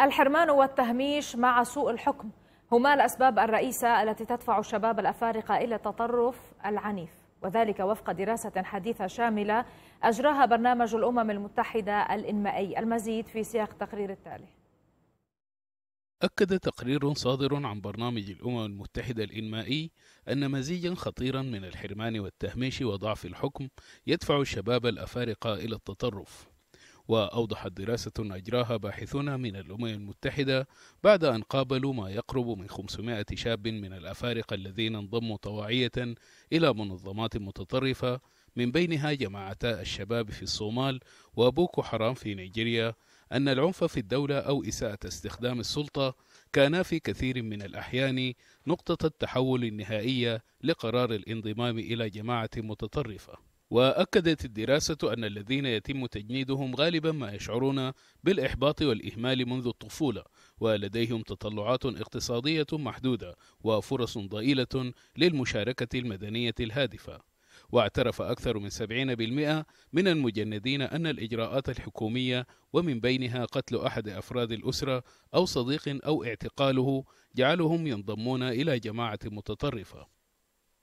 الحرمان والتهميش مع سوء الحكم هما الأسباب الرئيسة التي تدفع الشباب الأفارقة إلى التطرف العنيف وذلك وفق دراسة حديثة شاملة أجراها برنامج الأمم المتحدة الإنمائي المزيد في سياق تقرير التالي أكد تقرير صادر عن برنامج الأمم المتحدة الإنمائي أن مزيجا خطيرا من الحرمان والتهميش وضعف الحكم يدفع الشباب الأفارقة إلى التطرف وأوضحت دراسة أجراها باحثون من الأمم المتحدة بعد أن قابلوا ما يقرب من 500 شاب من الأفارقة الذين انضموا طواعية إلى منظمات متطرفة من بينها جماعتا الشباب في الصومال وبوكو حرام في نيجيريا أن العنف في الدولة أو إساءة استخدام السلطة كانا في كثير من الأحيان نقطة التحول النهائية لقرار الانضمام إلى جماعة متطرفة وأكدت الدراسة أن الذين يتم تجنيدهم غالبا ما يشعرون بالإحباط والإهمال منذ الطفولة ولديهم تطلعات اقتصادية محدودة وفرص ضئيلة للمشاركة المدنية الهادفة واعترف أكثر من 70% من المجندين أن الإجراءات الحكومية ومن بينها قتل أحد أفراد الأسرة أو صديق أو اعتقاله جعلهم ينضمون إلى جماعة متطرفة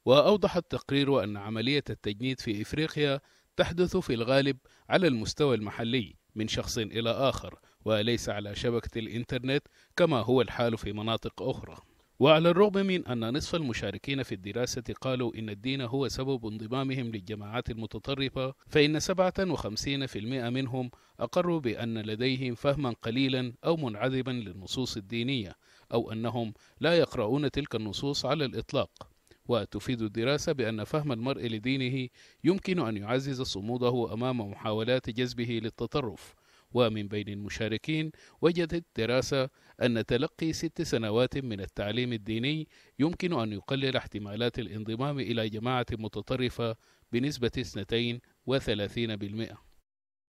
وأوضح التقرير أن عملية التجنيد في إفريقيا تحدث في الغالب على المستوى المحلي من شخص إلى آخر وليس على شبكة الإنترنت كما هو الحال في مناطق أخرى وعلى الرغم من أن نصف المشاركين في الدراسة قالوا إن الدين هو سبب انضمامهم للجماعات المتطرفة فإن 57% منهم أقروا بأن لديهم فهما قليلا أو منعذبا للنصوص الدينية أو أنهم لا يقرؤون تلك النصوص على الإطلاق وتفيد الدراسة بأن فهم المرء لدينه يمكن أن يعزز صموده أمام محاولات جذبه للتطرف ومن بين المشاركين وجدت دراسة أن تلقي ست سنوات من التعليم الديني يمكن أن يقلل احتمالات الانضمام إلى جماعة متطرفة بنسبة 32%